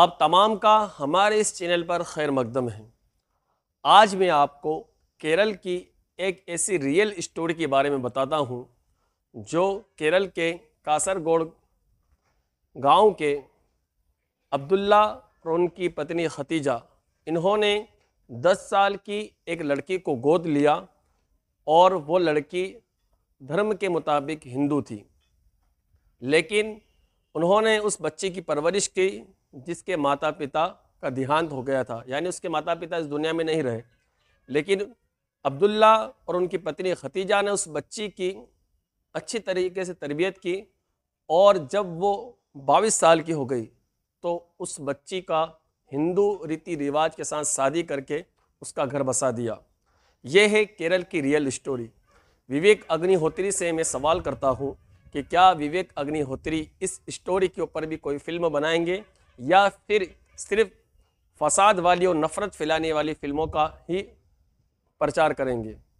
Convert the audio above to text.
आप तमाम का हमारे इस चैनल पर खैर मकदम है आज मैं आपको केरल की एक ऐसी रियल स्टोरी के बारे में बताता हूँ जो केरल के कासरगोड गांव के अब्दुल्ला और की पत्नी खतीजा इन्होंने 10 साल की एक लड़की को गोद लिया और वो लड़की धर्म के मुताबिक हिंदू थी लेकिन उन्होंने उस बच्चे की परवरिश की जिसके माता पिता का देहांत हो गया था यानी उसके माता पिता इस दुनिया में नहीं रहे लेकिन अब्दुल्ला और उनकी पत्नी खतीजा ने उस बच्ची की अच्छी तरीके से तरबियत की और जब वो बाईस साल की हो गई तो उस बच्ची का हिंदू रीति रिवाज के साथ शादी करके उसका घर बसा दिया ये है केरल की रियल स्टोरी विवेक अग्निहोत्री से मैं सवाल करता हूँ कि क्या विवेक अग्निहोत्री इस स्टोरी के ऊपर भी कोई फिल्म बनाएंगे या फिर सिर्फ फसाद वाली और नफ़रत फैलाने वाली फिल्मों का ही प्रचार करेंगे